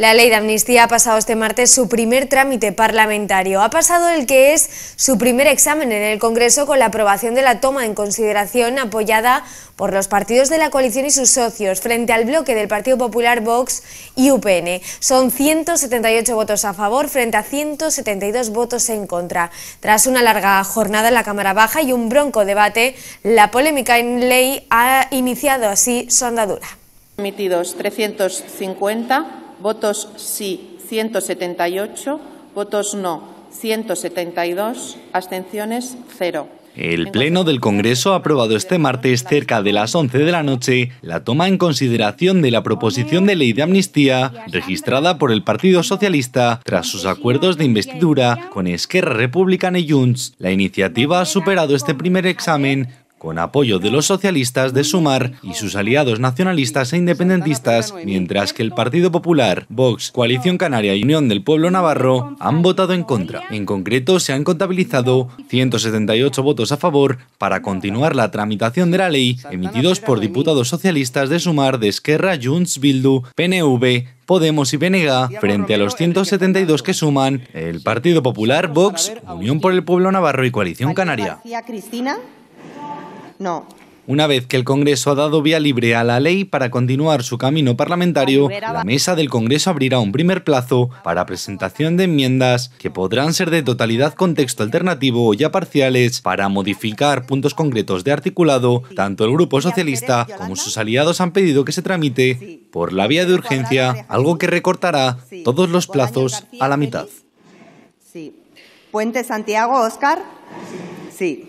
La ley de amnistía ha pasado este martes su primer trámite parlamentario. Ha pasado el que es su primer examen en el Congreso con la aprobación de la toma en consideración apoyada por los partidos de la coalición y sus socios frente al bloque del Partido Popular Vox y UPN. Son 178 votos a favor frente a 172 votos en contra. Tras una larga jornada en la Cámara Baja y un bronco debate, la polémica en ley ha iniciado así su andadura. Emitidos 350 Votos sí 178, votos no 172, abstenciones 0. El Pleno del Congreso ha aprobado este martes cerca de las 11 de la noche la toma en consideración de la proposición de ley de amnistía registrada por el Partido Socialista tras sus acuerdos de investidura con Esquerra Republicana y Junts. La iniciativa ha superado este primer examen con apoyo de los socialistas de Sumar y sus aliados nacionalistas e independentistas, mientras que el Partido Popular, Vox, Coalición Canaria y Unión del Pueblo Navarro han votado en contra. En concreto, se han contabilizado 178 votos a favor para continuar la tramitación de la ley emitidos por diputados socialistas de Sumar, de Esquerra, Junts, Bildu, PNV, Podemos y PNG frente a los 172 que suman el Partido Popular, Vox, Unión por el Pueblo Navarro y Coalición Canaria. No. Una vez que el Congreso ha dado vía libre a la ley para continuar su camino parlamentario, la mesa del Congreso abrirá un primer plazo para presentación de enmiendas que podrán ser de totalidad con texto alternativo o ya parciales para modificar puntos concretos de articulado. Tanto el Grupo Socialista como sus aliados han pedido que se tramite por la vía de urgencia, algo que recortará todos los plazos a la mitad. Sí. Puente Santiago, Oscar. Sí.